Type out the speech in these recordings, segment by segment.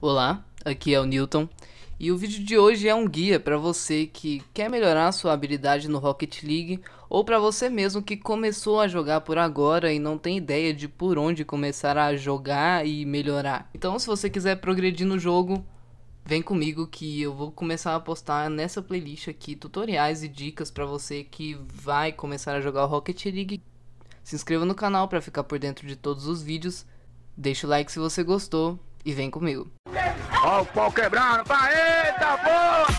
Olá, aqui é o Newton e o vídeo de hoje é um guia para você que quer melhorar sua habilidade no Rocket League ou para você mesmo que começou a jogar por agora e não tem ideia de por onde começar a jogar e melhorar. Então, se você quiser progredir no jogo, vem comigo que eu vou começar a postar nessa playlist aqui tutoriais e dicas para você que vai começar a jogar o Rocket League. Se inscreva no canal para ficar por dentro de todos os vídeos. Deixa o like se você gostou e vem comigo. Ó o pau quebrando, pá, eita pô!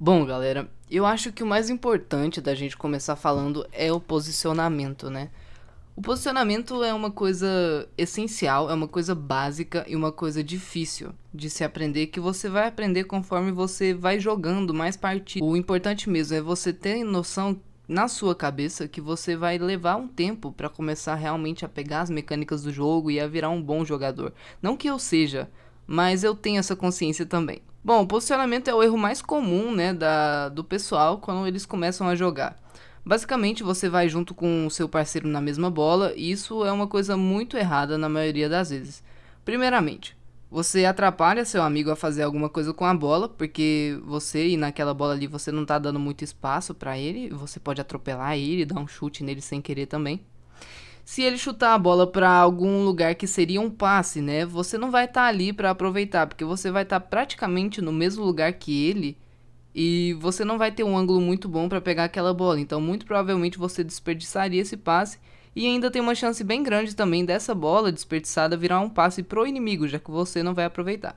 Bom, galera, eu acho que o mais importante da gente começar falando é o posicionamento, né? O posicionamento é uma coisa essencial, é uma coisa básica e uma coisa difícil de se aprender que você vai aprender conforme você vai jogando mais partidas. O importante mesmo é você ter noção na sua cabeça que você vai levar um tempo para começar realmente a pegar as mecânicas do jogo e a virar um bom jogador. Não que eu seja, mas eu tenho essa consciência também. Bom, posicionamento é o erro mais comum né, da, do pessoal quando eles começam a jogar. Basicamente, você vai junto com o seu parceiro na mesma bola, e isso é uma coisa muito errada na maioria das vezes. Primeiramente, você atrapalha seu amigo a fazer alguma coisa com a bola, porque você e naquela bola ali você não tá dando muito espaço para ele, você pode atropelar ele, dar um chute nele sem querer também. Se ele chutar a bola para algum lugar que seria um passe, né? Você não vai estar tá ali para aproveitar, porque você vai estar tá praticamente no mesmo lugar que ele e você não vai ter um ângulo muito bom para pegar aquela bola. Então, muito provavelmente você desperdiçaria esse passe e ainda tem uma chance bem grande também dessa bola desperdiçada virar um passe pro inimigo, já que você não vai aproveitar.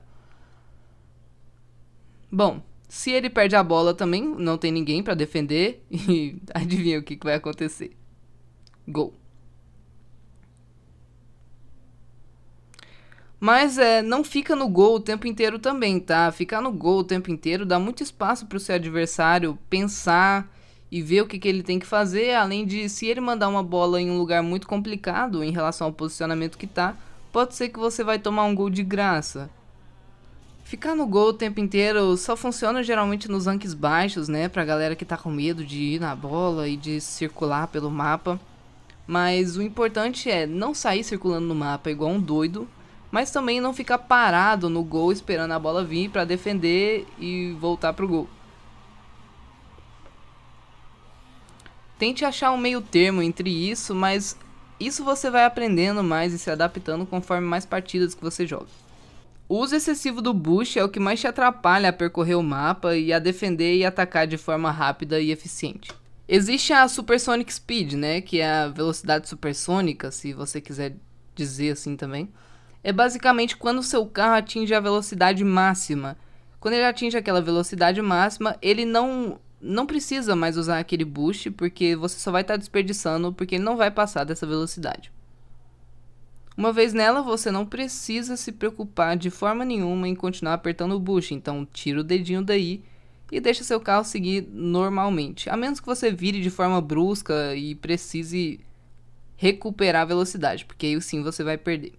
Bom, se ele perde a bola também, não tem ninguém para defender e adivinha o que, que vai acontecer. Gol. Mas é, não fica no gol o tempo inteiro também, tá? Ficar no gol o tempo inteiro dá muito espaço para o seu adversário pensar e ver o que, que ele tem que fazer, além de se ele mandar uma bola em um lugar muito complicado em relação ao posicionamento que tá, pode ser que você vai tomar um gol de graça. Ficar no gol o tempo inteiro só funciona geralmente nos ranks baixos, né? Pra galera que tá com medo de ir na bola e de circular pelo mapa. Mas o importante é não sair circulando no mapa igual um doido, mas também não ficar parado no gol esperando a bola vir para defender e voltar pro gol. Tente achar um meio termo entre isso, mas isso você vai aprendendo mais e se adaptando conforme mais partidas que você joga. O uso excessivo do boost é o que mais te atrapalha a percorrer o mapa e a defender e atacar de forma rápida e eficiente. Existe a Supersonic Speed, né, que é a velocidade supersônica, se você quiser dizer assim também. É basicamente quando o seu carro atinge a velocidade máxima. Quando ele atinge aquela velocidade máxima, ele não não precisa mais usar aquele boost, porque você só vai estar tá desperdiçando, porque ele não vai passar dessa velocidade. Uma vez nela, você não precisa se preocupar de forma nenhuma em continuar apertando o boost, então tira o dedinho daí e deixa seu carro seguir normalmente, a menos que você vire de forma brusca e precise recuperar a velocidade, porque aí sim você vai perder.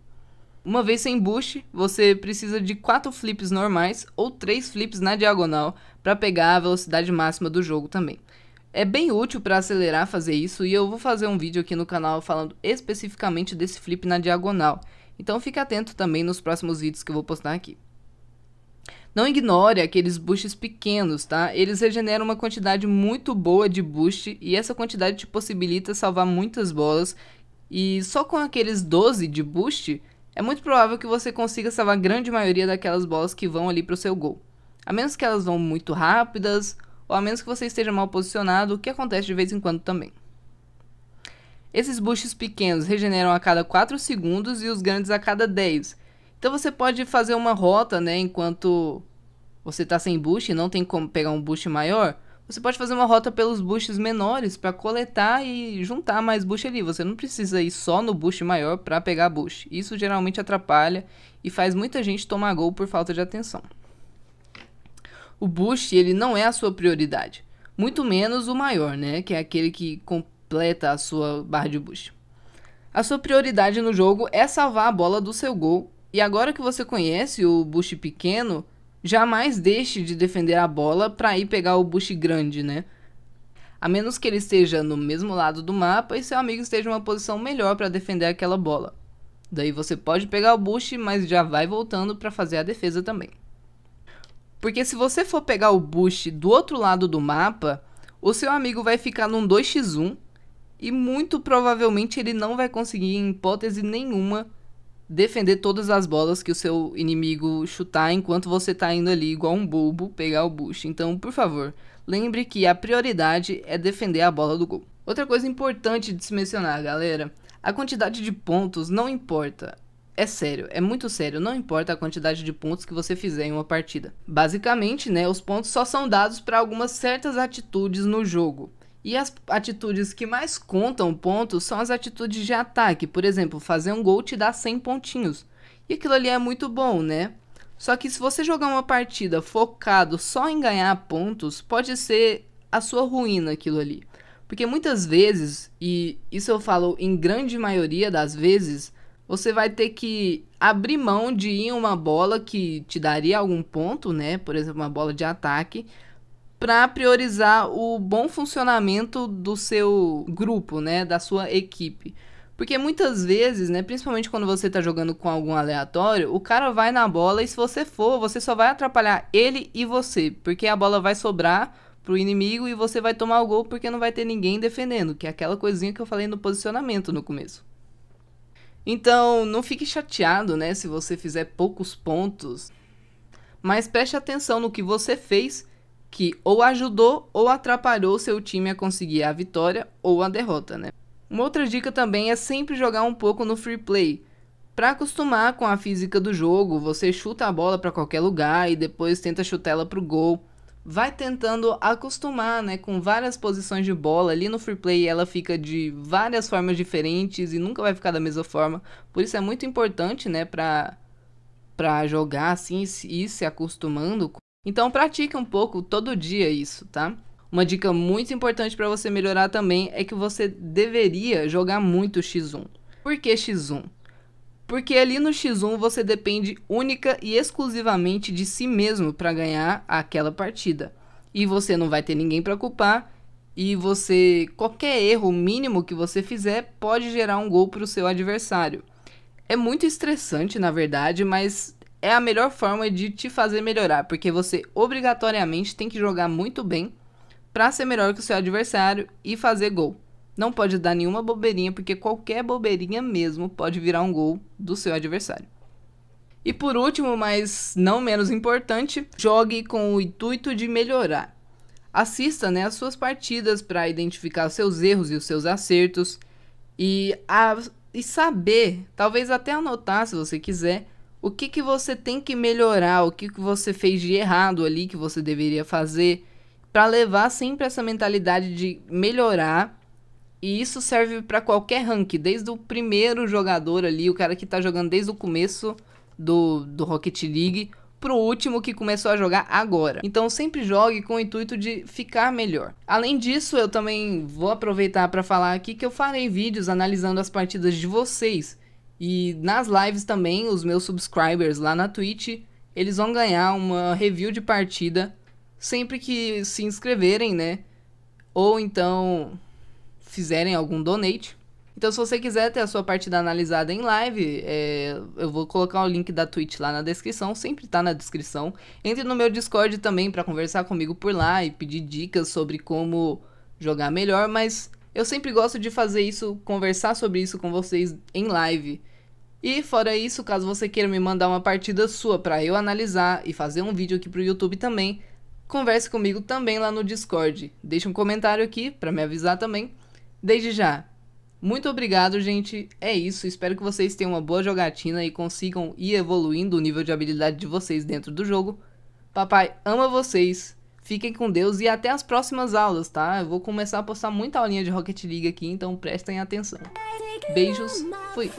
Uma vez sem boost, você precisa de 4 flips normais ou 3 flips na diagonal para pegar a velocidade máxima do jogo também. É bem útil para acelerar fazer isso e eu vou fazer um vídeo aqui no canal falando especificamente desse flip na diagonal. Então fique atento também nos próximos vídeos que eu vou postar aqui. Não ignore aqueles boosts pequenos, tá? Eles regeneram uma quantidade muito boa de boost e essa quantidade te possibilita salvar muitas bolas. E só com aqueles 12 de boost, é muito provável que você consiga salvar a grande maioria daquelas bolas que vão ali para o seu gol. A menos que elas vão muito rápidas, ou a menos que você esteja mal posicionado, o que acontece de vez em quando também. Esses buchos pequenos regeneram a cada 4 segundos e os grandes a cada 10. Então você pode fazer uma rota, né, enquanto você está sem bush e não tem como pegar um bush maior, você pode fazer uma rota pelos bushes menores para coletar e juntar mais bush ali. Você não precisa ir só no bush maior para pegar bush. Isso geralmente atrapalha e faz muita gente tomar gol por falta de atenção. O bush ele não é a sua prioridade, muito menos o maior, né, que é aquele que completa a sua barra de bush. A sua prioridade no jogo é salvar a bola do seu gol. E agora que você conhece o bush pequeno, jamais deixe de defender a bola para ir pegar o bush grande, né? A menos que ele esteja no mesmo lado do mapa e seu amigo esteja em uma posição melhor para defender aquela bola. Daí você pode pegar o bush, mas já vai voltando para fazer a defesa também. Porque se você for pegar o bush do outro lado do mapa, o seu amigo vai ficar num 2x1 e muito provavelmente ele não vai conseguir, em hipótese nenhuma, defender todas as bolas que o seu inimigo chutar enquanto você tá indo ali igual um bobo pegar o boost Então, por favor, lembre que a prioridade é defender a bola do gol. Outra coisa importante de se mencionar, galera, a quantidade de pontos não importa. É sério, é muito sério, não importa a quantidade de pontos que você fizer em uma partida. Basicamente, né, os pontos só são dados para algumas certas atitudes no jogo. E as atitudes que mais contam pontos são as atitudes de ataque. Por exemplo, fazer um gol te dá 100 pontinhos. E aquilo ali é muito bom, né? Só que se você jogar uma partida focado só em ganhar pontos, pode ser a sua ruína aquilo ali. Porque muitas vezes, e isso eu falo em grande maioria das vezes, você vai ter que abrir mão de ir em uma bola que te daria algum ponto, né? Por exemplo, uma bola de ataque, para priorizar o bom funcionamento do seu grupo, né, da sua equipe. Porque muitas vezes, né, principalmente quando você tá jogando com algum aleatório, o cara vai na bola e se você for, você só vai atrapalhar ele e você, porque a bola vai sobrar pro inimigo e você vai tomar o gol porque não vai ter ninguém defendendo, que é aquela coisinha que eu falei no posicionamento no começo. Então, não fique chateado, né, se você fizer poucos pontos, mas preste atenção no que você fez que ou ajudou ou atrapalhou seu time a conseguir a vitória ou a derrota, né? Uma outra dica também é sempre jogar um pouco no free play. Para acostumar com a física do jogo, você chuta a bola para qualquer lugar e depois tenta chutá-la pro gol. Vai tentando acostumar, né, com várias posições de bola ali no free play, ela fica de várias formas diferentes e nunca vai ficar da mesma forma. Por isso é muito importante, né, para para jogar assim e se acostumando então pratique um pouco todo dia isso, tá? Uma dica muito importante para você melhorar também é que você deveria jogar muito X1. Por que X1? Porque ali no X1 você depende única e exclusivamente de si mesmo para ganhar aquela partida. E você não vai ter ninguém para culpar e você qualquer erro mínimo que você fizer pode gerar um gol para o seu adversário. É muito estressante, na verdade, mas é a melhor forma de te fazer melhorar, porque você obrigatoriamente tem que jogar muito bem para ser melhor que o seu adversário e fazer gol. Não pode dar nenhuma bobeirinha, porque qualquer bobeirinha mesmo pode virar um gol do seu adversário. E por último, mas não menos importante, jogue com o intuito de melhorar. Assista né, as suas partidas para identificar os seus erros e os seus acertos e, a, e saber, talvez até anotar se você quiser, o que, que você tem que melhorar, o que, que você fez de errado ali que você deveria fazer, para levar sempre essa mentalidade de melhorar. E isso serve para qualquer rank, desde o primeiro jogador ali, o cara que tá jogando desde o começo do, do Rocket League, pro último que começou a jogar agora. Então sempre jogue com o intuito de ficar melhor. Além disso, eu também vou aproveitar para falar aqui que eu farei vídeos analisando as partidas de vocês. E nas lives também, os meus subscribers lá na Twitch, eles vão ganhar uma review de partida sempre que se inscreverem, né? Ou então fizerem algum donate. Então, se você quiser ter a sua partida analisada em live, é, eu vou colocar o link da Twitch lá na descrição, sempre tá na descrição. Entre no meu Discord também para conversar comigo por lá e pedir dicas sobre como jogar melhor, mas eu sempre gosto de fazer isso, conversar sobre isso com vocês em live. E fora isso, caso você queira me mandar uma partida sua para eu analisar e fazer um vídeo aqui pro YouTube também, converse comigo também lá no Discord. Deixe um comentário aqui para me avisar também. Desde já, muito obrigado, gente. É isso. Espero que vocês tenham uma boa jogatina e consigam ir evoluindo o nível de habilidade de vocês dentro do jogo. Papai ama vocês Fiquem com Deus e até as próximas aulas, tá? Eu vou começar a postar muita aulinha de Rocket League aqui, então prestem atenção. Beijos, fui!